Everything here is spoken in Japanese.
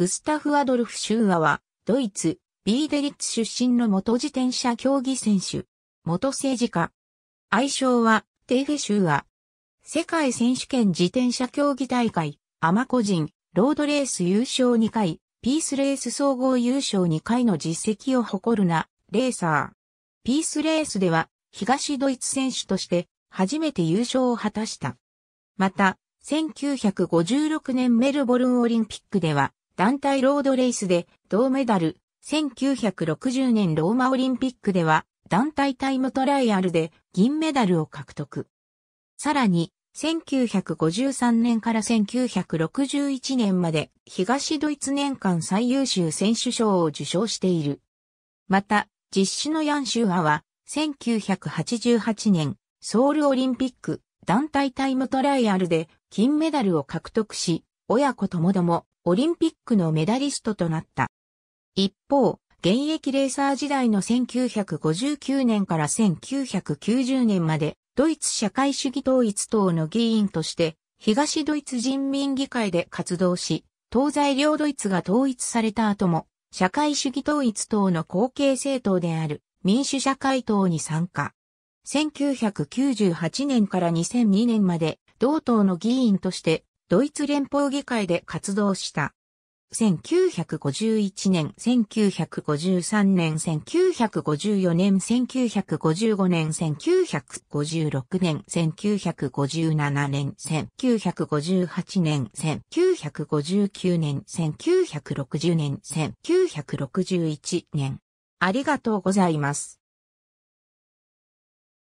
グスタフ・アドルフ・シューアは、ドイツ、ビーデリッツ出身の元自転車競技選手、元政治家。愛称は、テーフェ・シューア。世界選手権自転車競技大会、アマ個人、ロードレース優勝2回、ピースレース総合優勝2回の実績を誇るな、レーサー。ピースレースでは、東ドイツ選手として、初めて優勝を果たした。また、1956年メルボルンオリンピックでは、団体ロードレースで銅メダル、1960年ローマオリンピックでは団体タイムトライアルで銀メダルを獲得。さらに、1953年から1961年まで東ドイツ年間最優秀選手賞を受賞している。また、実施のヤンシューアは、1988年、ソウルオリンピック団体タイムトライアルで金メダルを獲得し、親子ともどもオリンピックのメダリストとなった。一方、現役レーサー時代の1959年から1990年まで、ドイツ社会主義統一党の議員として、東ドイツ人民議会で活動し、東西両ドイツが統一された後も、社会主義統一党の後継政党である民主社会党に参加。1998年から2002年まで同党の議員としてドイツ連邦議会で活動した。1951年、1953年、1954年、1955年、1956年、1957年、1958年、1959年、1960年、1961年。ありがとうございます。